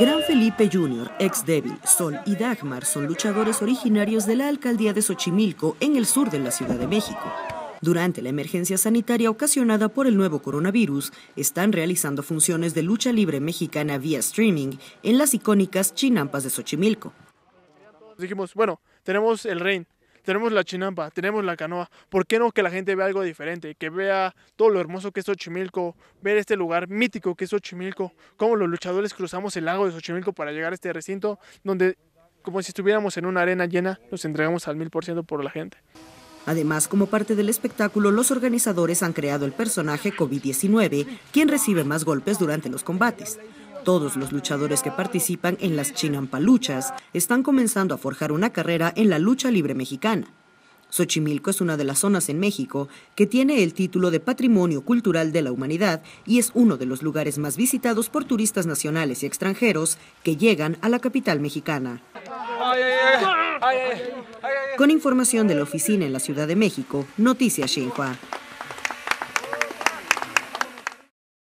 Gran Felipe Jr., ex Devil, Sol y Dagmar son luchadores originarios de la alcaldía de Xochimilco, en el sur de la Ciudad de México. Durante la emergencia sanitaria ocasionada por el nuevo coronavirus, están realizando funciones de lucha libre mexicana vía streaming en las icónicas chinampas de Xochimilco. Dijimos, bueno, tenemos el REIN, tenemos la chinampa, tenemos la canoa. ¿Por qué no que la gente vea algo diferente? Que vea todo lo hermoso que es Xochimilco, ver este lugar mítico que es Xochimilco, cómo los luchadores cruzamos el lago de Xochimilco para llegar a este recinto, donde como si estuviéramos en una arena llena, nos entregamos al mil por ciento por la gente. Además, como parte del espectáculo, los organizadores han creado el personaje COVID-19, quien recibe más golpes durante los combates. Todos los luchadores que participan en las chinampaluchas están comenzando a forjar una carrera en la lucha libre mexicana. Xochimilco es una de las zonas en México que tiene el título de Patrimonio Cultural de la Humanidad y es uno de los lugares más visitados por turistas nacionales y extranjeros que llegan a la capital mexicana. Con información de la oficina en la Ciudad de México, Noticias Xinhua.